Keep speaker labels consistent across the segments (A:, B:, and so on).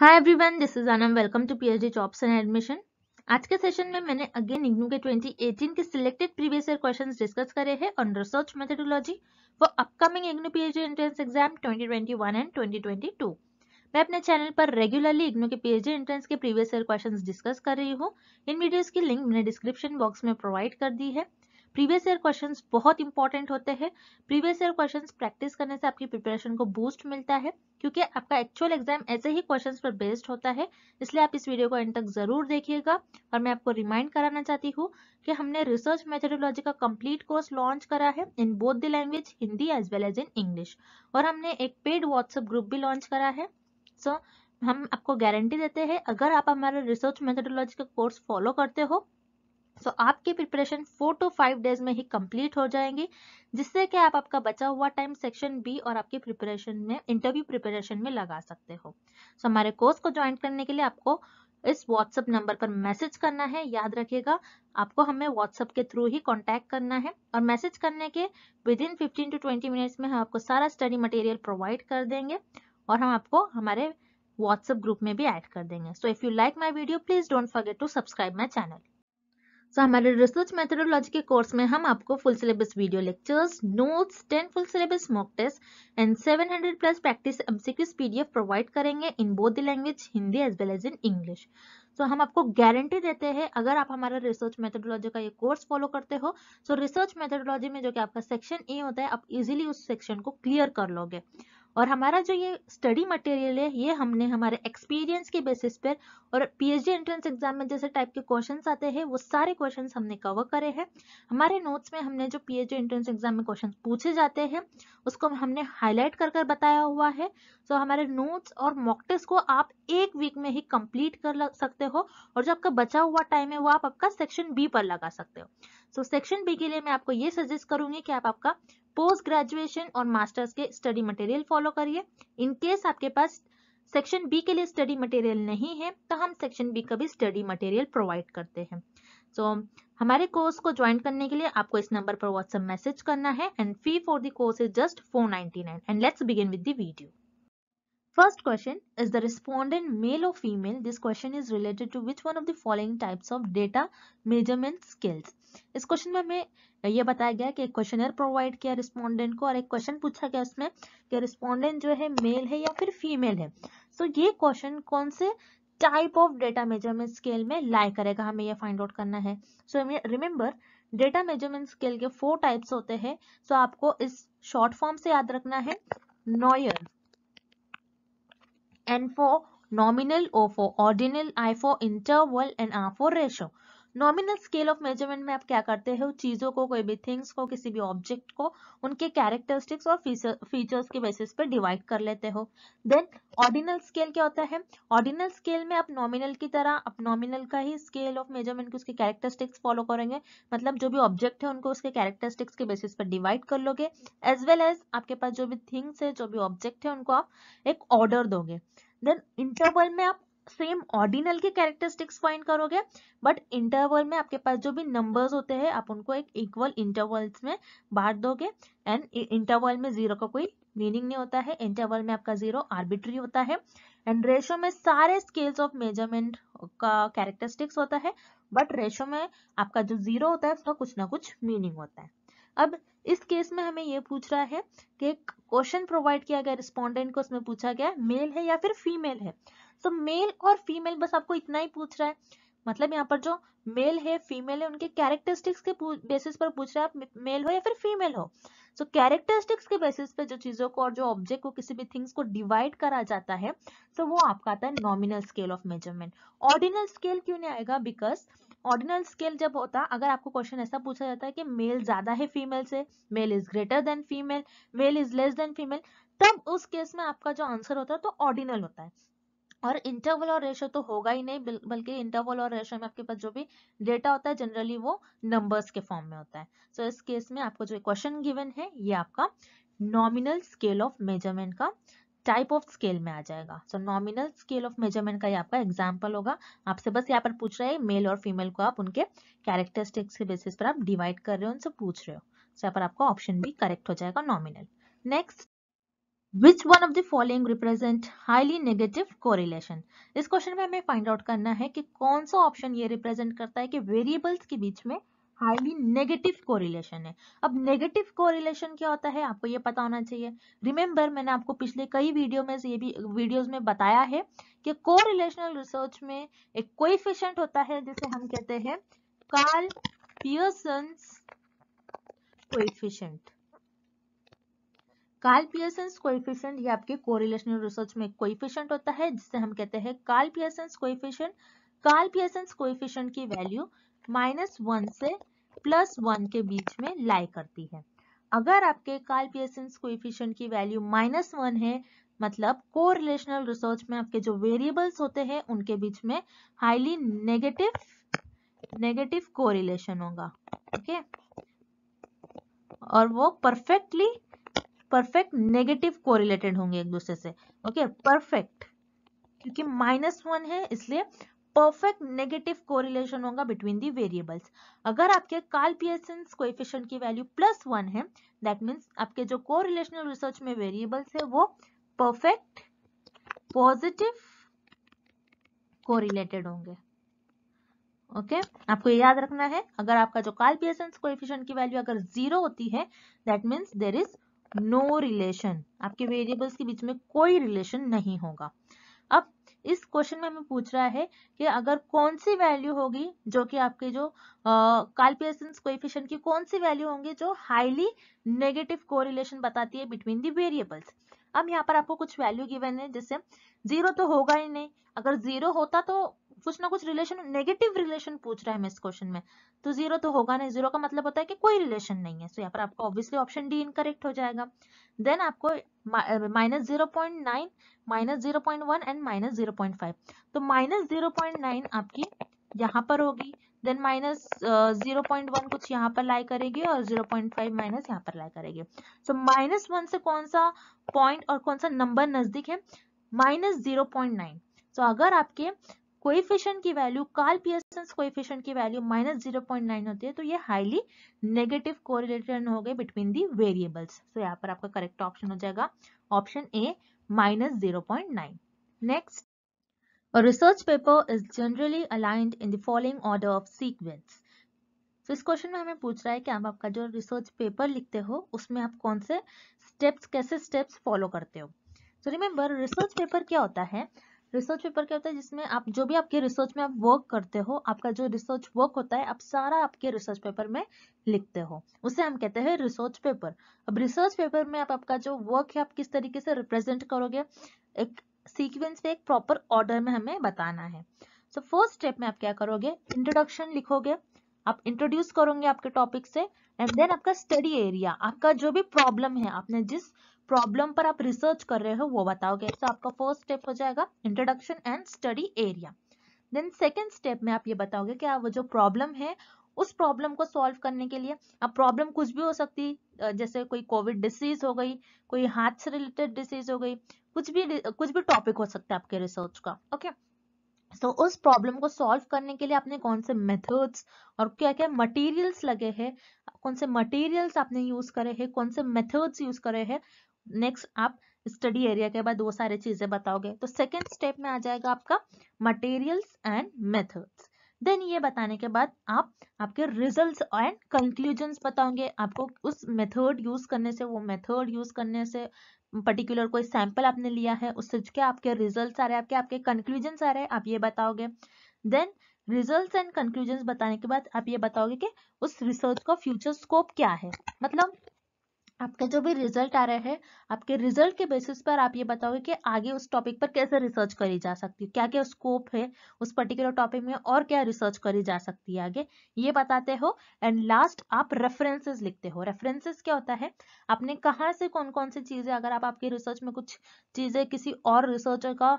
A: Hi everyone this is Anam welcome to PhD jobs and admission आज के session में मैंने अगेन इग्नू के 2018 के selected previous year questions discuss करे हैं on research methodology for upcoming IGNOU PhD entrance exam 2021 and 2022 मैं अपने चैनल पर रेगुलरली इग्नू के पीएचडी एंट्रेंस के प्रीवियस ईयर क्वेश्चंस डिस्कस कर रही हूँ इन वीडियोस की लिंक मैंने डिस्क्रिप्शन बॉक्स में प्रोवाइड कर दी है प्रीवियस ईयर क्वेश्चंस बहुत इंपॉर्टेंट होते हैं प्रीवियस ईयर क्वेश्चंस प्रैक्टिस करने से आपकी प्रिपरेशन को बूस्ट मिलता है क्योंकि आपका एक्चुअल एग्जाम ऐसे ही क्वेश्चंस पर बेस्ड होता है इसलिए आप इस वीडियो को एंड तक जरूर देखिएगा और मैं आपको रिमाइंड कराना चाहती हूँ कि हमने रिसर्च मेथडोलॉजी का कंप्लीट कोर्स लॉन्च करा है in both the language Hindi as well as in English और हमने एक पेड व्हाट्सएप ग्रुप भी लॉन्च करा है सो so, हम आपको गारंटी देते हैं अगर आप हमारा रिसर्च मेथडोलॉजी का कोर्स फॉलो करते हो सो so, आपके preparation four to five days में ही कंप्लीट हो जाएंगे जिससे कि आप आपका बचा हुआ टाइम सेक्शन बी और आपकी प्रिपरेशन में इंटरव्यू प्रिपरेशन में लगा सकते हो सो so, हमारे कोर्स को ज्वाइन करने के लिए आपको इस व्हाट्सअप नंबर पर मैसेज करना है याद रखिएगा आपको हमें व्हाट्सएप के थ्रू ही कांटेक्ट करना है और मैसेज करने के within fifteen to twenty minutes में हम आपको सारा स्टडी मटेरियल प्रोवाइड कर देंगे और हम आपको हमारे व्हाट्सएप ग्रुप में भी ऐड कर देंगे so if you like my video please don't forget to subscribe my channel so so, हमारे रिसर्च मेथडोलॉजी के कोर्स में हम आपको full syllabus video lectures notes ten full syllabus mock test and hundred plus practice MCQs PDF provide करेंगे in both the language Hindi as well as in English so हम आपको guarantee देते हैं अगर आप हमारा रिसर्च मेथडोलॉजी का ये कोर्स फॉलो करते हो सो रिसर्च मेथडोलॉजी में जो कि आपका सेक्शन ए होता है आप इजिली उस सेक्शन को क्लियर कर लोगे और हमारा जो ये स्टडी मटेरियल है ये हमने हमारे एक्सपीरियंस के बेसिस पर और पीएचडी एंट्रेंस एग्जाम में जैसे टाइप के क्वेश्चन आते हैं वो सारे क्वेश्चन हमने कवर करे हैं हमारे नोट्स में हमने जो पीएचडी एंट्रेंस एग्जाम में क्वेश्चन पूछे जाते हैं उसको हमने हाईलाइट कर कर बताया हुआ है सो so, हमारे नोट्स और मॉकटेस्ट को आप एक वीक में ही कम्प्लीट कर सकते हो और जो आपका बचा हुआ टाइम है वो आप आपका सेक्शन बी पर लगा सकते हो सो सेक्शन बी के लिए मैं आपको ये सजेस्ट करूंगी कि आप आपका पोस्ट ग्रेजुएशन और मास्टर्स के स्टडी मटेरियल फॉलो करिए इनकेस आपके पास सेक्शन बी के लिए स्टडी मटेरियल नहीं है तो हम सेक्शन बी का भी स्टडी मटेरियल प्रोवाइड करते हैं सो so, हमारे कोर्स को ज्वाइन करने के लिए आपको इस नंबर पर व्हाट्सएप मैसेज करना है and fee for this course is just four ninety nine and let's begin with the video First question, is the respondent male or female? This question is related to which one of the following types of data measurement skills? इस question में हमें ये बताया गया कि एक questionnaire provide किया respondent को और एक क्वेश्चन पूछा गया उसमें कि रिस्पोंडेंट जो है मेल है या फिर फीमेल है सो so, ये क्वेश्चन कौन से type of data measurement scale में लाई करेगा हमें ये फाइंड आउट करना है so so, remember data measurement scale के फोर टाइप्स होते हैं सो so, आपको इस शॉर्ट फॉर्म से याद रखना है NOIR N for nominal, O for ordinal, I for interval and R for ratio. Nominal scale of measurement में आप क्या करते हो चीज़ों को कोई भी थिंग्स को किसी भी ऑब्जेक्ट को उनके कैरेक्टरिस्टिक्स और फीचर्स के बेसिस पे डिवाइड कर लेते हो देन ऑर्डिनल स्केल क्या होता है ऑर्डिनल स्केल में आप नॉमिनल की तरह आप नॉमिनल का ही स्केल ऑफ मेजरमेंट के उसके कैरेक्टरिस्टिक्स फॉलो करेंगे मतलब जो भी ऑब्जेक्ट है उनको उसके कैरेक्टरिस्टिक्स के बेसिस पर डिवाइड कर लोगे एज वेल एज आपके पास जो भी थिंग्स है जो भी ऑब्जेक्ट है उनको आप एक ऑर्डर दोगे देन इंटरवल में आप सेम ऑर्डिनल के कैरेक्टरिस्टिक्स फाइंड करोगे बट इंटरवल में आपके पास जो भी नंबर्स होते हैं आप उनको एक इक्वल इंटरवल्स में बांट दोगे एंड इंटरवल में जीरो का कोई मीनिंग नहीं होता है इंटरवल में आपका जीरो आर्बिट्री होता है एंड रेशो में सारे स्केल्स ऑफ मेजरमेंट का कैरेक्टरिस्टिक्स होता है बट रेशो में आपका जो जीरो होता है उसका कुछ ना कुछ मीनिंग होता है अब इस केस में हमें ये पूछ रहा है कि क्वेश्चन प्रोवाइड किया गया रिस्पोंडेंट को उसमें पूछा गया मेल है या फिर फीमेल है तो मेल और फीमेल बस आपको इतना ही पूछ रहा है मतलब यहाँ पर जो मेल है फीमेल है उनके कैरेक्टरिस्टिक्स के बेसिस पर पूछ रहा है आप मेल हो या फिर फीमेल हो सो so, कैरेक्टरिस्टिक्स के बेसिस पर जो चीजों को और जो ऑब्जेक्ट को किसी भी थिंग्स को डिवाइड करा जाता है तो वो आपका आता है nominal scale of measurement ordinal scale क्यों नहीं आएगा बिकॉज ऑर्डिनल स्केल जब होता अगर आपको क्वेश्चन ऐसा पूछा जाता है कि मेल ज्यादा है फीमेल से male is greater than female male is less than female तब उस केस में आपका जो आंसर होता है तो ऑर्डिनल होता है और इंटरवल और रेशो तो होगा ही नहीं बल्कि इंटरवल और रेशो में आपके पास जो भी डेटा होता है जनरली वो नंबर्स के फॉर्म में होता है सो so, इस केस में आपको जो क्वेश्चन गिवन है ये आपका नॉमिनल स्केल ऑफ मेजरमेंट का टाइप ऑफ स्केल में आ जाएगा so nominal scale of measurement का ये आपका एग्जाम्पल होगा आपसे बस यहाँ पर पूछ रहे हैं मेल और फीमेल को आप उनके कैरेक्टरिस्टिक्स के बेसिस पर आप डिवाइड कर रहे हो उनसे पूछ रहे हो सो so, यहाँ पर आपका ऑप्शन भी करेक्ट हो जाएगा nominal next which one of the following represent highly negative correlation इस क्वेश्चन में हमें फाइंड आउट करना है कि कौन सा ऑप्शन ये रिप्रेजेंट करता है कि वेरिएबल्स के बीच में हाईली नेगेटिव कोरिलेशन है अब नेगेटिव कोरिलेशन क्या होता है आपको ये पता होना चाहिए रिमेंबर मैंने आपको पिछले कई वीडियो में ये भी वीडियोस में बताया है कि कोरिलेशनल रिसर्च में एक कोइफिशिएंट होता है जिसे हम कहते हैं Karl Pearson coefficient Karl Pearson's coefficient ये आपके कोरिलेशनल रिसर्च में कोएफिशिएंट होता है जिसे हम कहते हैं Karl Pearson's coefficient Karl Pearson's coefficient की वैल्यू माइनस वन से प्लस वन के बीच में लाई करती है अगर आपके कार्ल पियर्सन्स कोएफिशिएंट की वैल्यू माइनस वन है मतलब कोरिलेशनल रिसर्च में आपके जो वेरिएबल्स होते हैं उनके बीच में हाईली नेगेटिव नेगेटिव कोरिलेशन होगा ओके okay? और वो परफेक्टली परफेक्ट नेगेटिव कोरिलेटेड होंगे एक दूसरे से ओके परफेक्ट क्योंकि माइनस वन है इसलिए परफेक्ट नेगेटिव कोरिलेशन होगा बिटवीन दी वेरिएबल्स अगर आपके कार्ल पियर्सन कोएफिशिएंट की वैल्यू प्लस वन है दैट मींस आपके जो कोरिलेशनल रिसर्च में वेरिएबल्स है वो परफेक्ट पॉजिटिव कोरिलेटेड होंगे ओके okay? आपको ये याद रखना है अगर आपका जो कार्ल पियर्सन कोएफिशिएंट की वैल्यू अगर जीरो होती है that means there is no no relation आपके वेरिएबल्स के बीच में कोई रिलेशन नहीं होगा अब इस क्वेश्चन में हमें पूछ रहा है कि अगर कौन सी वैल्यू होगी जो कि आपके जो काल्पियसंस कोएफिशिएंट की कौन सी वैल्यू होंगी जो हाईली नेगेटिव कोरिलेशन बताती है बिटवीन दी वेरिएबल्स अब यहाँ पर आपको कुछ वैल्यू गिवन है जैसे जीरो तो होगा ही नहीं अगर जीरो होता तो कुछ ना कुछ रिलेशन नेगेटिव रिलेशन पूछ रहा है हमें इस क्वेश्चन में तो जीरो तो होगा नहीं जीरो का मतलब होता है कि कोई रिलेशन नहीं है सो so, यहाँ पर आपको ऑब्वियसली ऑप्शन डी इनकरेक्ट हो जाएगा देन आपको minus zero point nine minus zero point one and minus zero point five तो माइनस जीरो पॉइंट नाइन आपकी यहाँ पर होगी then minus zero point one कुछ यहाँ पर लाई करेगी और जीरो पॉइंट फाइव माइनस यहाँ पर लाई करेगी सो माइनस वन से कौन सा पॉइंट और कौन सा नंबर नजदीक है minus zero point nine so अगर आपके कोएफिशिएंट की वैल्यू कार्ल पियर्सन कोएफिशिएंट की value minus zero point nine होती है तो ये हाईली नेगेटिव कोरिलेशन हो गए बिटवीन दी वेरिएबल्स तो यहाँ पर आपका करेक्ट ऑप्शन हो जाएगा option A minus zero point nine next A research paper is generally aligned in the following order of sequence. तो so, इस क्वेश्चन में हमें पूछ रहा है कि आप आपका जो रिसर्च पेपर लिखते हो उसमें आप कौन से स्टेप्स कैसे स्टेप्स फॉलो करते हो तो रिमेंबर रिसर्च पेपर क्या होता है रिसर्च पेपर क्या होता है जिसमें आप जो भी आपके रिसर्च में आप वर्क करते हो आपका जो रिसर्च वर्क होता है आप सारा आपके रिसर्च पेपर में लिखते हो उसे हम कहते हैं रिसर्च पेपर अब रिसर्च पेपर में आप आपका जो वर्क है आप किस तरीके से रिप्रेजेंट करोगे एक सीक्वेंस में एक प्रॉपर ऑर्डर में हमें बताना है सो फर्स्ट स्टेप में आप क्या करोगे इंट्रोडक्शन लिखोगे आप इंट्रोड्यूस करोगे आपके टॉपिक से एंड देन आपका स्टडी एरिया आपका जो भी प्रॉब्लम है आपने जिस प्रॉब्लम पर आप रिसर्च कर रहे हो वो बताओगे तो so, आपका फर्स्ट स्टेप हो जाएगा introduction and study area then second step में आप ये बताओगे कि आप जो प्रॉब्लम है उस प्रॉब्लम को सॉल्व करने के लिए अब प्रॉब्लम कुछ भी हो सकती जैसे कोई कोविड डिसीज हो गई कोई हाथ से रिलेटेड डिसीज हो गई कुछ भी कुछ भी टॉपिक हो सकता है आपके रिसर्च का ओके सो so, उस प्रॉब्लम को सॉल्व करने के लिए आपने कौन से मेथड्स और क्या क्या मटेरियल्स लगे हैं कौन से मटेरियल्स आपने यूज करे हैं कौन से मेथड्स यूज करे हैं नेक्स्ट आप स्टडी एरिया के बाद दो सारे चीजें बताओगे तो सेकेंड स्टेप में आ जाएगा आपका मटेरियल्स एंड मेथड्स देन ये बताने के बाद आप आपके रिजल्ट्स एंड कंक्लूजन्स बताओगे आपको उस मेथड यूज करने से वो मेथड यूज करने से पर्टिकुलर कोई सैंपल आपने लिया है उससे क्या आपके रिजल्ट्स आ रहे हैं आपके आपके कंक्लूजन्स आ रहे हैं आप ये बताओगे देन रिजल्ट्स एंड कंक्लूजन्स बताने के बाद आप ये बताओगे कि उस रिसर्च का फ्यूचर स्कोप क्या है मतलब आपके जो भी रिजल्ट आ रहे हैं आपके रिजल्ट के बेसिस पर आप ये बताओगे कि आगे उस टॉपिक पर कैसे रिसर्च करी जा सकती है क्या क्या स्कोप है उस पर्टिकुलर टॉपिक में और क्या रिसर्च करी जा सकती है आगे ये बताते हो एंड लास्ट आप रेफरेंसेस लिखते हो रेफरेंसेस क्या होता है आपने कहाँ से कौन कौन सी चीज़ें अगर आप आपके रिसर्च में कुछ चीज़ें किसी और रिसर्चर का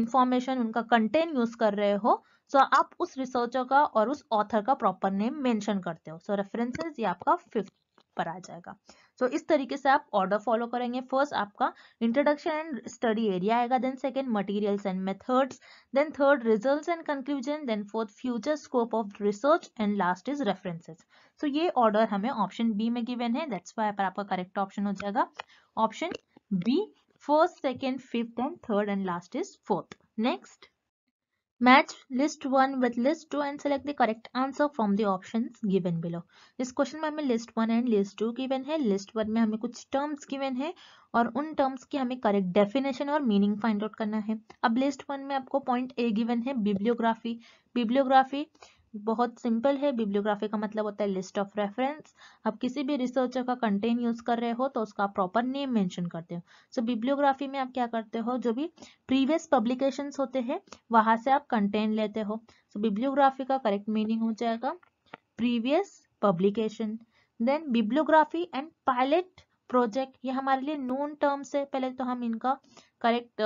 A: इंफॉर्मेशन उनका कंटेंट यूज़ कर रहे हो सो so, आप उस रिसर्चर का और उस ऑथर का प्रॉपर नेम मैंशन करते हो सो so, रेफरेंसेज ये आपका फिफ्थ पर आ जाएगा सो so, इस तरीके से आप ऑर्डर फॉलो करेंगे फर्स्ट आपका इंट्रोडक्शन एंड स्टडी एरिया आएगा then second materials and methods then third result and conclusion then fourth future scope of research and last is references so ये ऑर्डर हमें ऑप्शन बी में given है that's why पर आपका correct option हो जाएगा option B first second fifth and third and last is fourth next Match list 1 with list 2 and select the correct answer from the options given below. इस question में हमें list 1 and list 2 given है list 1 में हमें कुछ terms given है और उन terms की हमें correct definition और meaning find out करना है अब list 1 में आपको point A given है bibliography bibliography बहुत सिंपल है बिब्लियोग्राफी का मतलब होता है लिस्ट ऑफ रेफरेंस आप किसी भी रिसर्चर का कंटेंट यूज कर रहे हो तो उसका प्रॉपर नेम मेंशन करते हो सो so, बिब्लियोग्राफी में आप क्या करते हो जो भी प्रीवियस पब्लिकेशन होते हैं वहां से आप कंटेंट लेते हो सो so, बिब्लियोग्राफी का करेक्ट मीनिंग हो जाएगा previous publication then bibliography and pilot project ये हमारे लिए नोन टर्म्स है पहले तो हम इनका करेक्ट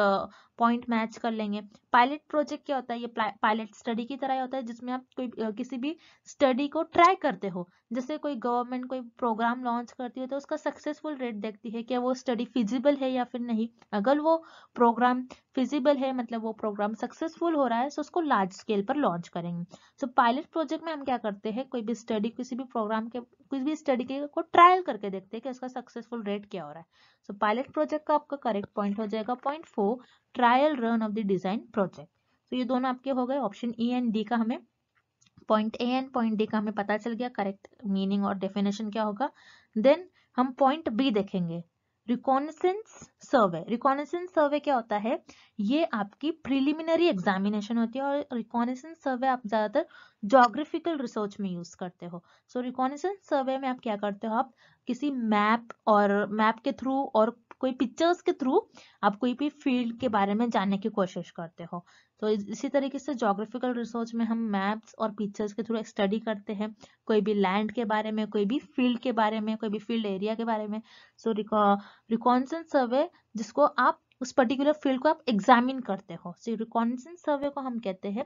A: पॉइंट मैच कर लेंगे पायलट प्रोजेक्ट क्या होता है ये पायलट स्टडी की तरह होता है जिसमें आप कोई किसी भी स्टडी को ट्राई करते हो जैसे कोई गवर्नमेंट कोई प्रोग्राम लॉन्च करती है तो उसका सक्सेसफुल रेट देखती है क्या वो स्टडी फिजिबल है या फिर नहीं अगर वो प्रोग्राम फिजिबल है मतलब वो प्रोग्राम सक्सेसफुल हो रहा है तो उसको लार्ज स्केल पर लॉन्च करेंगे सो पायलट प्रोजेक्ट में हम क्या करते हैं कोई भी स्टडी किसी भी प्रोग्राम के किसी भी स्टडी के को ट्रायल करके देखते हैं कि उसका सक्सेसफुल रेट क्या हो रहा है सो पायलट प्रोजेक्ट का आपका करेक्ट पॉइंट हो जाएगा point four trial run of the design project तो ये दोनों आपके हो गए ऑप्शन ई एंड डी का हमें point A and point D का हमें पता चल गया करेक्ट मीनिंग और डेफिनेशन क्या होगा देन हम पॉइंट बी देखेंगे रिकॉनसेंस सर्वे रिकॉनसेंस सर्वे क्या होता है ये आपकी प्रिलिमिनरी एग्जामिनेशन होती है और रिकॉनसेंस सर्वे आप ज़्यादातर जोग्राफिकल रिसर्च में यूज़ करते हो सो रिकॉनसेंस सर्वे में आप क्या करते हो आप किसी मैप और मैप के थ्रू और कोई पिक्चर्स के थ्रू आप कोई भी फील्ड के बारे में जानने की कोशिश करते हो तो इसी तरीके से जोग्राफिकल रिसर्च में हम मैप्स और पिक्चर्स के थ्रू स्टडी करते हैं कोई भी लैंड के बारे में कोई भी फील्ड के बारे में कोई भी फील्ड एरिया के बारे में सो रिकॉन्सन सर्वे जिसको आप उस पर्टिकुलर फील्ड को आप एग्जामिन करते हो सो रिकॉन्सन सर्वे को हम कहते हैं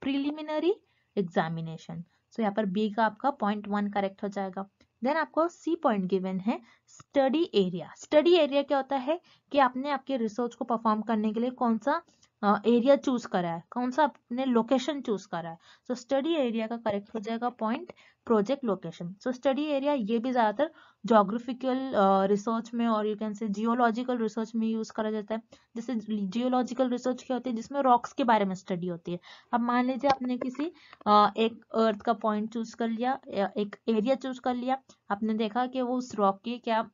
A: प्रिलिमिनरी एग्जामिनेशन सो यहाँ पर बी का आपका पॉइंट वन करेक्ट हो जाएगा देन आपको सी पॉइंट गिवन है स्टडी एरिया स्टडी एरिया क्या होता है कि आपने आपके रिसर्च को परफॉर्म करने के लिए कौन सा एरिया चूज करा है कौन सा आपने लोकेशन चूज करा है सो स्टडी एरिया का करेक्ट हो जाएगा point project location so study area ये भी ज़्यादातर जोग्राफिकल रिसर्च में और you can say geological research में यूज़ करा जाता है जैसे जियोलॉजिकल रिसर्च क्या होती है जिसमें रॉक्स के बारे में स्टडी होती है अब मान लीजिए आपने किसी uh, एक अर्थ का पॉइंट चूज कर लिया एक एरिया चूज कर लिया आपने देखा कि वो उस रॉक की क्या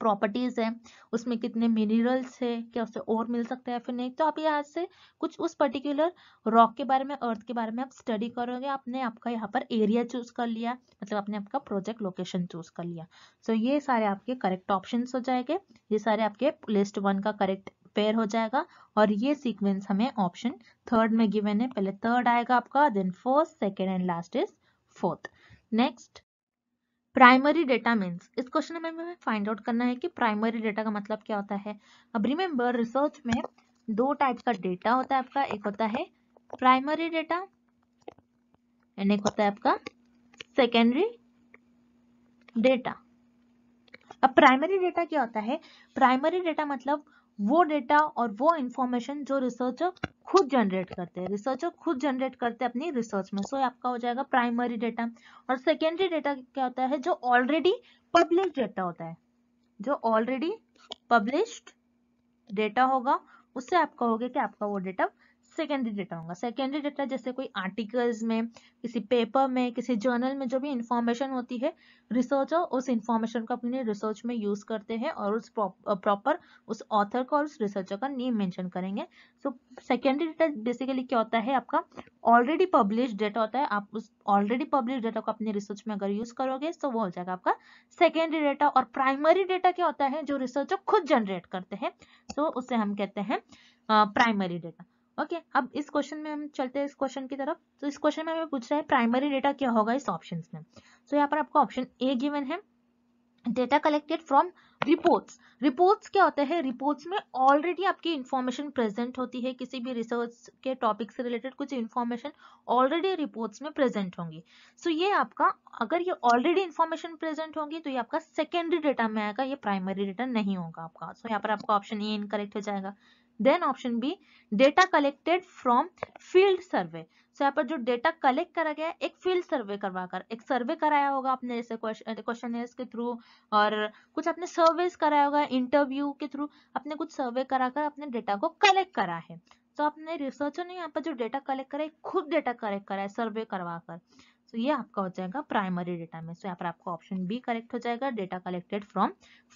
A: प्रॉपर्टीज है उसमें कितने मिनरल्स है क्या उससे और मिल सकता है फिर नहीं तो आप यहाँ से कुछ उस पर्टिकुलर रॉक के बारे में अर्थ के बारे में आप स्टडी करोगे आपने आपका यहाँ पर एरिया चूज कर लिया मतलब आपने आपका प्रोजेक्ट लोकेशन चूज कर लिया सो ये सारे आपके करेक्ट ऑप्शन हो जाएंगे ये सारे आपके लिस्ट वन का करेक्ट पेयर हो जाएगा और ये सीक्वेंस हमें ऑप्शन थर्ड में गिवेन है पहले थर्ड आएगा आपका then first second and last is fourth next primary data means इस क्वेश्चन में हमें फाइंड आउट करना है कि प्राइमरी डेटा का मतलब क्या होता है अब रिमेम्बर रिसर्च में दो टाइप का डेटा होता है आपका एक होता है प्राइमरी डेटा एंड एक होता है आपका सेकेंडरी डेटा अब प्राइमरी डेटा क्या होता है प्राइमरी डेटा मतलब वो डेटा और वो इंफॉर्मेशन जो रिसर्चर खुद जनरेट करते हैं रिसर्चर खुद जनरेट करते हैं अपनी रिसर्च में सो so, आपका हो जाएगा प्राइमरी डेटा और सेकेंडरी डेटा क्या होता है जो ऑलरेडी पब्लिश डेटा होता है जो ऑलरेडी पब्लिश्ड डेटा होगा उससे आपका हो गया कि आपका वो डेटा सेकेंडरी डेटा होगा सेकेंडरी डेटा जैसे कोई आर्टिकल्स में किसी पेपर में किसी जर्नल में जो भी इंफॉर्मेशन होती है रिसर्चर उस इंफॉर्मेशन को अपने रिसर्च में यूज करते हैं और उस प्रॉपर उस ऑथर का और उस रिसर्चर का नेम मेंशन करेंगे सो सेकेंडरी डेटा बेसिकली क्या होता है आपका ऑलरेडी पब्लिश डेटा होता है आप उस ऑलरेडी पब्लिश डेटा को अपने रिसर्च में अगर यूज करोगे तो वो हो जाएगा आपका सेकेंडरी डेटा और प्राइमरी डेटा क्या होता है जो रिसर्चर खुद जनरेट करते हैं सो so, उसे हम कहते हैं प्राइमरी डेटा ओके अब इस क्वेश्चन में हम चलते हैं इस क्वेश्चन की तरफ तो इस क्वेश्चन में हमें पूछ रहा है प्राइमरी डेटा क्या होगा इस ऑप्शन में सो तो यहाँ पर आपको ऑप्शन ए गिवन है data collected from reports reports क्या होते हैं रिपोर्ट्स में ऑलरेडी आपकी इन्फॉर्मेशन प्रेजेंट होती है किसी भी रिसर्च के टॉपिक से रिलेटेड कुछ इन्फॉर्मेशन ऑलरेडी रिपोर्ट्स में प्रेजेंट होंगी सो so, ये आपका अगर ये ऑलरेडी इन्फॉर्मेशन प्रेजेंट होंगी तो ये आपका सेकेंडरी डेटा में आएगा ये प्राइमरी डेटा नहीं होगा आपका सो so, यहाँ पर आपका ऑप्शन ए इनकरेक्ट हो जाएगा then option B data collected from field survey so यहाँ पर जो डेटा कलेक्ट करा गया है एक फील्ड सर्वे करवा कर एक सर्वे कराया होगा आपने जैसे क्वेश्चन के थ्रू और कुछ आपने सर्वे कराया होगा इंटरव्यू के थ्रू आपने कुछ सर्वे करा कर अपने डेटा को कलेक्ट करा है तो आपने रिसर्चर ने यहाँ पर जो डेटा कलेक्ट करा है खुद डेटा कलेक्ट करा है सर्वे करवा कर तो ये आपका हो जाएगा प्राइमरी डेटा में सो यहाँ पर आपका ऑप्शन बी करेक्ट हो जाएगा data collected from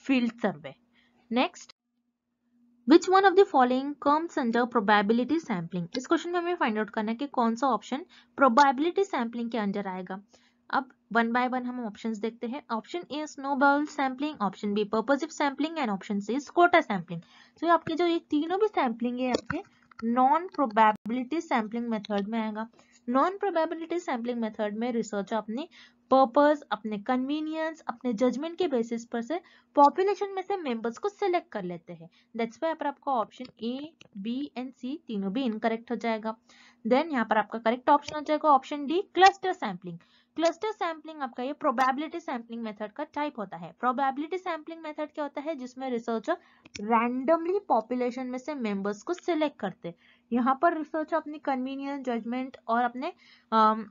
A: field survey next which one of the following comes under probability sampling इस क्वेश्चन में हमें फाइंड आउट करना है कि कौन सा ऑप्शन प्रोबेबिलिटी सैम्पलिंग के अंडर आएगा अब वन बाय वन हम ऑप्शंस देखते हैं option A snowball sampling option B purposive sampling and option C quota sampling तो आपके जो ये तीनों भी सैम्पलिंग है आपके नॉन प्रोबेबिलिटी सैम्पलिंग मेथड में आएगा नॉन प्रोबेबिलिटी सैम्पलिंग मेथड में रिसर्च अपनी पर्पस अपने कन्वीनियंस अपने जजमेंट के बेसिस पर से पॉपुलेशन में से मेंबर्स को सिलेक्ट कर लेते हैं दैट्स वाई पर आपका option A B and C तीनों भी इनकरेक्ट हो जाएगा देन यहाँ पर आपका करेक्ट ऑप्शन हो जाएगा option D cluster sampling cluster sampling आपका ये प्रोबेबिलिटी सैम्पलिंग मेथड का टाइप होता है प्रोबेबिलिटी सैम्पलिंग मेथड क्या होता है जिसमें रिसर्चर रैंडमली पॉपुलेशन में से मेंबर्स को सिलेक्ट करते हैं यहाँ पर रिसर्चर अपनी कन्वीनियंस जजमेंट और अपने uh,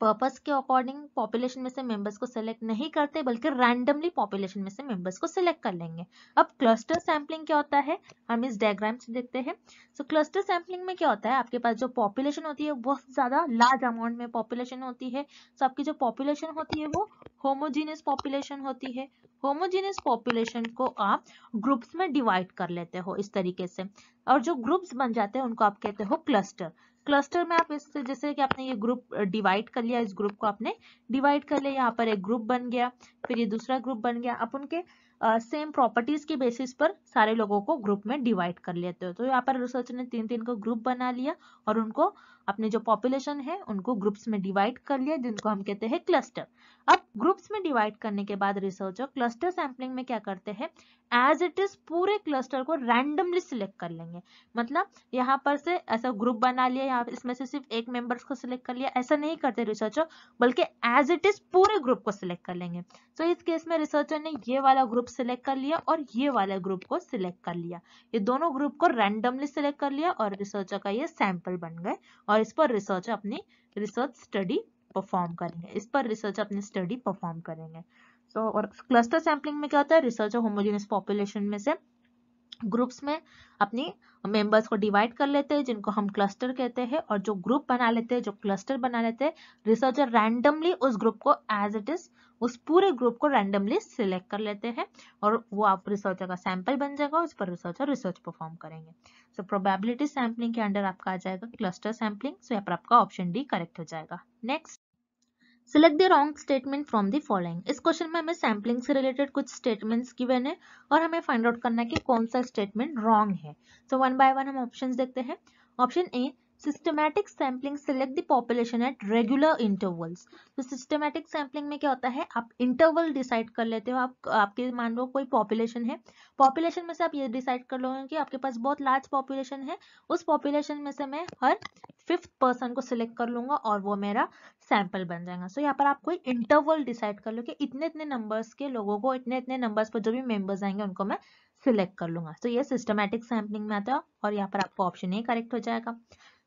A: पर्पस के अकॉर्डिंग पॉपुलेशन में से मेंबर्स को सिलेक्ट नहीं करते बल्कि रैंडमली पॉपुलेशन में से मेंबर्स को सिलेक्ट कर लेंगे अब क्लस्टर सैम्पलिंग क्या होता है हम इस डायग्राम से देखते हैं सो क्लस्टर सैम्पलिंग में क्या होता है आपके पास जो पॉपुलेशन होती है बहुत ज्यादा लार्ज अमाउंट में पॉपुलेशन होती है सो so, आपकी जो पॉपुलेशन होती है वो होमोजीनियस पॉपुलेशन होती है होमोजीनियस पॉपुलेशन को आप ग्रुप्स में डिवाइड कर लेते हो इस तरीके से और जो ग्रुप्स बन जाते हैं उनको आप कहते हो क्लस्टर क्लस्टर में आप इससे जैसे कि आपने ये ग्रुप डिवाइड uh, कर लिया इस ग्रुप को आपने डिवाइड कर लिया यहाँ पर एक ग्रुप बन गया फिर ये दूसरा ग्रुप बन गया आप उनके सेम uh, प्रॉपर्टीज के बेसिस पर सारे लोगों को ग्रुप में डिवाइड कर लेते हो तो यहाँ पर रिसर्च ने तीन तीन को ग्रुप बना लिया और उनको अपने जो पॉपुलेशन है उनको ग्रुप्स में डिवाइड कर लिया जिनको हम कहते हैं क्लस्टर अब ग्रुप्स में डिवाइड करने के बाद रिसर्चर क्लस्टर सैम्पलिंग में क्या करते हैं एज इट इज पूरे क्लस्टर को रैंडमली सिलेक्ट कर लेंगे मतलब यहाँ पर से ऐसा ग्रुप बना लिया यहाँ इसमें से सिर्फ एक मेंबर्स को सिलेक्ट कर लिया ऐसा नहीं करते रिसर्चर बल्कि एज इट इज पूरे ग्रुप को सिलेक्ट कर लेंगे सो so, इस केस में रिसर्चर ने ये वाला ग्रुप सिलेक्ट कर लिया और ये वाला ग्रुप को सिलेक्ट कर लिया ये दोनों ग्रुप को रैंडमली सिलेक्ट कर लिया और रिसर्चर का ये सैंपल बन गए और और इस पर रिसर्च अपनी रिसर्च स्टडी परफॉर्म करेंगे इस पर रिसर्च अपनी स्टडी परफॉर्म करेंगे सो so, और क्लस्टर सैम्पलिंग में क्या होता है रिसर्च होमोजीनियस पॉपुलेशन में से ग्रुप्स में अपनी मेंबर्स को डिवाइड कर लेते हैं जिनको हम क्लस्टर कहते हैं और जो ग्रुप बना लेते हैं जो क्लस्टर बना लेते हैं रिसर्चर रैंडमली उस ग्रुप को एज इट इज उस पूरे ग्रुप को रैंडमली सिलेक्ट कर लेते हैं और वो आप रिसर्चर का सैंपल बन जाएगा उस पर रिसर्चर रिसर्च परफॉर्म करेंगे सो प्रोबेबिलिटी सैम्पलिंग के अंडर आपका आ जाएगा क्लस्टर सैम्पलिंग सो यहाँ पर आपका ऑप्शन डी करेक्ट हो जाएगा next select the wrong statement from the following इस क्वेश्चन में हमें सैम्पलिंग से रिलेटेड कुछ स्टेटमेंट्स गिवन है और हमें फाइंड आउट करना है कि कौन सा स्टेटमेंट रॉन्ग है सो वन बाय वन हम ऑप्शन देखते हैं option A systematic sampling select the population at regular intervals तो सिस्टमैटिक सैम्पलिंग में क्या होता है आप इंटरवल डिसाइड कर लेते हो आप आपके मान लो कोई पॉपुलेशन है पॉपुलेशन में से आप ये डिसाइड कर लोगे कि आपके पास बहुत लार्ज पॉपुलेशन है उस पॉपुलेशन में से मैं हर फिफ्थ पर्सन को सिलेक्ट कर लूंगा और वो मेरा सैंपल बन जाएगा सो so, यहाँ पर आप कोई इंटरवल डिसाइड कर लो कि इतने इतने नंबर्स के लोगों को इतने इतने नंबर्स पर जो भी मेंबर्स आएंगे उनको मैं सिलेक्ट कर लूंगा तो so, ये सिस्टमैटिक सैम्पलिंग में आता है और यहाँ पर आपको ऑप्शन ए करेक्ट हो जाएगा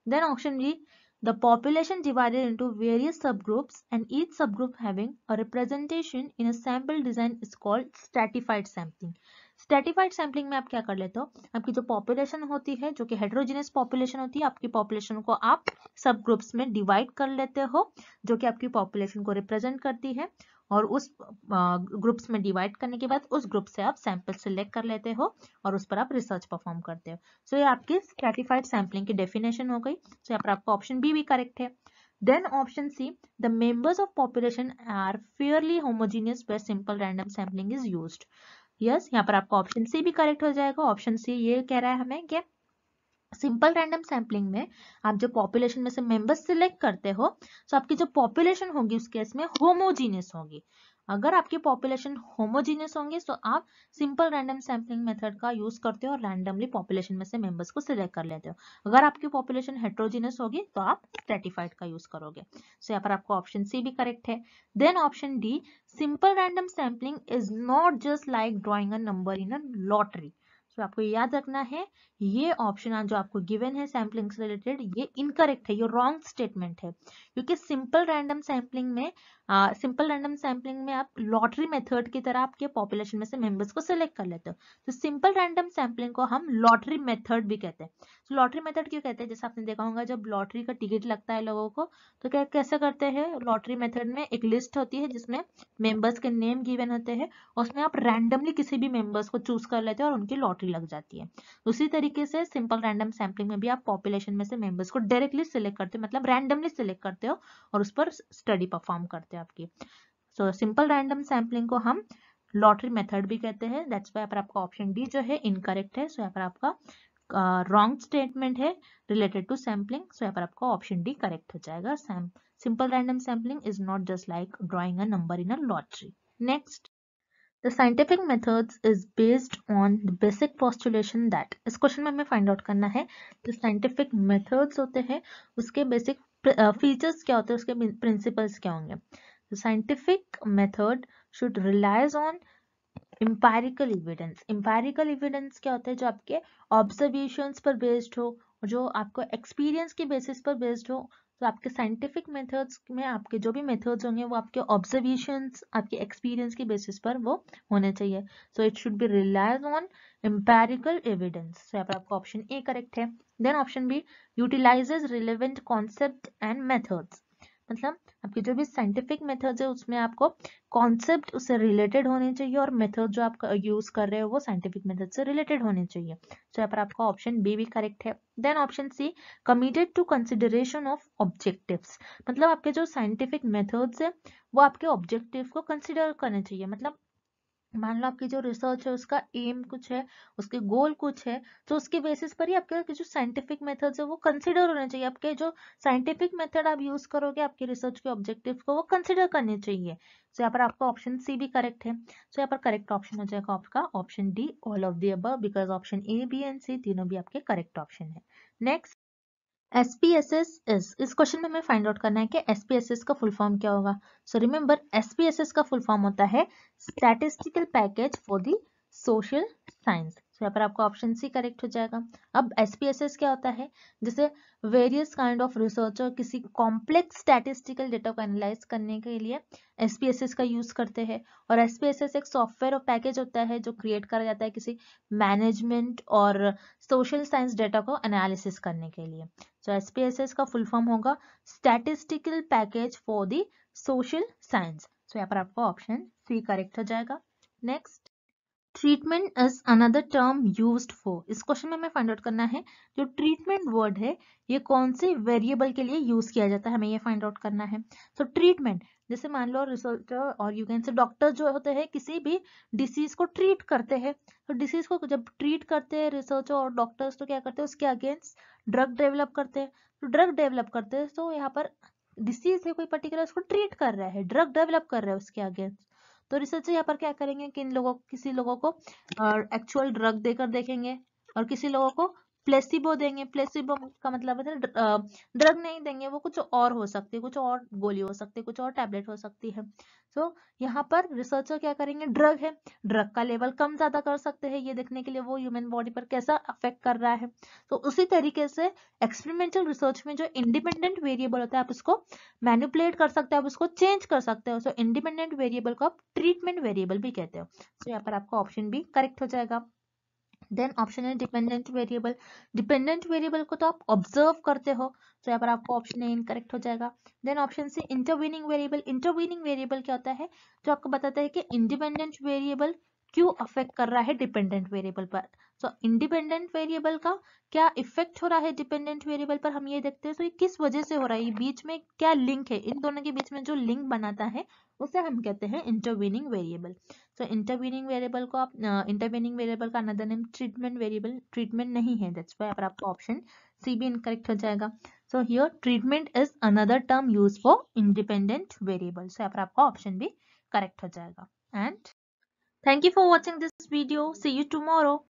A: Then option D, the population divided into various subgroups and each subgroup having a representation in a sample design is called stratified sampling. Stratified sampling में आप क्या कर लेते हो आपकी जो पॉपुलेशन होती है जो कि हेड्रोजिनियस पॉपुलेशन होती है आपकी पॉपुलेशन को आप सब ग्रुप्स में डिवाइड कर लेते हो जो कि आपकी पॉपुलेशन को रिप्रेजेंट करती है और उस ग्रुप्स में डिवाइड करने के बाद उस ग्रुप से आप सैंपल सिलेक्ट कर लेते हो और उस पर आप रिसर्च परफॉर्म करते हो सो so, ये आपकी स्ट्रेटिफाइड सैम्पलिंग की डेफिनेशन हो गई सो so, यहाँ पर आपका ऑप्शन बी भी करेक्ट है then option C the members of population are fairly homogeneous वे simple random sampling is use yes यहाँ पर आपका ऑप्शन सी भी करेक्ट हो जाएगा ऑप्शन सी ये कह रहा है हमें कि सिंपल रैंडम सैम्पलिंग में आप जो पॉपुलेशन में से मेंबर्स सिलेक्ट करते हो तो आपकी जो पॉपुलेशन होगी उस केस में होमोजीनियस होगी अगर आपकी पॉपुलेशन होमोजीनियस होंगे तो आप सिंपल रैंडम सैम्पलिंग मेथड का यूज करते हो और रैंडमली पॉपुलेशन में से मेंबर्स को सिलेक्ट कर लेते हो अगर आपकी पॉपुलेशन हेट्रोजीनियस होगी तो आप स्ट्रेटिफाइड का यूज करोगे सो तो so, यहाँ पर आपका ऑप्शन सी भी करेक्ट है then option D simple random sampling is not just like drawing a number in a lottery so तो so, आपको याद रखना है ये ऑप्शन जो आपको गिवन है सैम्पलिंग से रिलेटेड ये इनकरेक्ट है ये रॉन्ग स्टेटमेंट है क्योंकि सिंपल रैंडम सैम्पलिंग में सिंपल रैंडम सैम्पलिंग में आप लॉटरी मेथड की तरह आपके पॉपुलेशन में से मेंबर्स को सिलेक्ट कर लेते हो तो सिंपल रैंडम सैम्पलिंग को हम लॉटरी मेथड भी कहते हैं तो लॉटरी मेथड क्यों कहते हैं जैसे आपने देखा होगा जब लॉटरी का टिकट लगता है लोगों को तो क्या कैसे करते हैं लॉटरी मेथड में एक लिस्ट होती है जिसमें मेंबर्स के नेम गिवन होते हैं उसमें आप रैंडमली किसी भी मेंबर्स को चूज कर लेते हैं और उनकी लॉटरी नौकरी लग जाती है उसी तरीके से सिंपल रैंडम सैम्पलिंग में भी आप पॉपुलेशन में से मेंबर्स को डायरेक्टली सिलेक्ट करते हो मतलब रैंडमली सिलेक्ट करते हो और उस पर स्टडी परफॉर्म करते हो आपकी सो सिंपल रैंडम सैम्पलिंग को हम लॉटरी मेथड भी कहते हैं दैट्स वाई पर आपका ऑप्शन डी जो है इनकरेक्ट है सो यहाँ पर आपका रॉन्ग स्टेटमेंट है रिलेटेड टू सैम्पलिंग सो यहाँ पर आपका ऑप्शन डी करेक्ट हो जाएगा simple random sampling is not just like drawing a number in a lottery next The scientific methods is based on the basic postulation that इस question में हमें find out करना है जो साइंटिफिक मेथड्स होते हैं उसके बेसिक फीचर्स क्या होते हैं उसके प्रिंसिपल्स क्या होंगे scientific method should relies on empirical evidence empirical evidence क्या होते हैं जो आपके ऑब्जर्वेशन पर बेस्ड हो जो आपको एक्सपीरियंस के बेसिस पर बेस्ड हो तो आपके साइंटिफिक मेथड्स में आपके जो भी मेथड्स होंगे वो आपके ऑब्जर्वेशंस आपके एक्सपीरियंस के बेसिस पर वो होने चाहिए so it should be relies on empirical evidence यहाँ पर आपका ऑप्शन ए करेक्ट है then option B utilises relevant concept and methods मतलब आपकी जो भी साइंटिफिक मेथड है उसमें आपको कॉन्सेप्ट उससे रिलेटेड होने चाहिए और मेथड जो आप यूज कर रहे हो वो साइंटिफिक मेथड से रिलेटेड होने चाहिए तो यहाँ पर आपका ऑप्शन बी भी करेक्ट है then option C committed to consideration of objectives मतलब आपके जो साइंटिफिक मेथड्स है वो आपके ऑब्जेक्टिव को कंसिडर करने चाहिए मतलब मान लो आपकी जो रिसर्च है उसका एम कुछ है उसके गोल कुछ है तो उसके बेसिस पर ही आपके जो साइंटिफिक मेथड्स है वो कंसिडर होने चाहिए आपके जो साइंटिफिक मेथड आप यूज करोगे आपके रिसर्च के ऑब्जेक्टिव को वो कंसिडर करने चाहिए सो तो so, यहाँ पर आपका ऑप्शन सी भी करेक्ट है सो तो so, यहाँ पर करेक्ट ऑप्शन हो जाएगा आपका option D all of the अब because option A B and C तीनों भी आपके करेक्ट ऑप्शन है next S P S S is इस क्वेश्चन में हमें फाइंड आउट करना है कि एस पी एस एस का फुल फॉर्म क्या होगा so remember S P S S का फुल फॉर्म होता है statistical package for the social science यहाँ पर आपका ऑप्शन सी करेक्ट हो जाएगा अब एस पी एस एस क्या होता है जैसे वेरियस काइंड ऑफ रिसर्च और किसी कॉम्प्लेक्स स्टैटिस्टिकल डेटा को एनालाइज करने के लिए एस पी एस एस का यूज़ करते हैं और एस पी एस एस एक सॉफ्टवेयर और पैकेज होता है जो क्रिएट करा जाता है किसी मैनेजमेंट और सोशल साइंस डेटा को एनालिसिस करने के लिए so S P S S का फुल फॉर्म होगा statistical package for the social science so यहाँ पर आपका ऑप्शन सी करेक्ट हो जाएगा next treatment is another term use for इस क्वेश्चन में हमें फाइंड आउट करना है जो ट्रीटमेंट वर्ड है ये कौन से वेरिएबल के लिए यूज किया जाता है हमें ये फाइंड आउट करना है सो ट्रीटमेंट जैसे मान लो रिसर्च और यू कैन से डॉक्टर जो होते हैं किसी भी डिसीज को ट्रीट करते हैं तो डिसीज को जब ट्रीट करते हैं रिसर्च और डॉक्टर्स तो क्या करते हैं उसके अगेंस्ट ड्रग डेवलप करते हैं तो ड्रग डेवलप करते हैं तो यहाँ पर डिसीज है कोई पर्टिकुलर उसको ट्रीट कर रहा है ड्रग डेवलप कर रहा है उसके अगेंस्ट तो रिसर्च यहाँ पर क्या करेंगे किन लोगों किसी लोगों को एक्चुअल ड्रग देकर देखेंगे और किसी लोगों को प्लेसिबो देंगे प्लेसिबो का मतलब है ड्रग नहीं देंगे वो कुछ और हो सकती है कुछ और गोली हो सकती है कुछ और टैबलेट हो सकती है तो so, यहाँ पर रिसर्चर क्या करेंगे ड्रग है ड्रग का लेवल कम ज्यादा कर सकते हैं ये देखने के लिए वो ह्यूमन बॉडी पर कैसा अफेक्ट कर रहा है तो so, उसी तरीके से एक्सपेरिमेंटल रिसर्च में जो इंडिपेंडेंट वेरिएबल होता है आप उसको मैनिपुलेट कर सकते हैं आप उसको चेंज कर सकते हो सो इंडिपेंडेंट वेरिएबल को आप ट्रीटमेंट वेरिएबल भी कहते हो तो so, यहाँ पर आपका ऑप्शन भी करेक्ट हो जाएगा देन ऑप्शन है डिपेंडेंट वेरिएबल डिपेंडेंट वेरिएबल को तो आप ऑब्जर्व करते हो तो यहाँ पर आपको ऑप्शन ए इनकरेक्ट हो जाएगा then option C intervening variable intervening variable क्या होता है जो आपको बताता है कि इंडिपेंडेंट वेरिएबल क्यों अफेक्ट कर रहा है डिपेंडेंट वेरिएबल पर सो इंडिपेंडेंट वेरिएबल का क्या इफेक्ट हो रहा है डिपेंडेंट वेरिएबल पर हम ये देखते हैं तो so, ये किस वजह से हो रहा है ये बीच में क्या लिंक है इन दोनों के बीच में जो लिंक बनाता है उसे हम कहते हैं intervening variable so intervening variable को आप इंटरवीनिंग वेरिएबल का another name treatment variable treatment नहीं है दैट्स वाई अगर आपका ऑप्शन सी भी इनकरेक्ट हो जाएगा so here treatment is another term use for independent variable so यहाँ पर आपका ऑप्शन भी करेक्ट हो जाएगा and Thank you for watching this video. See you tomorrow.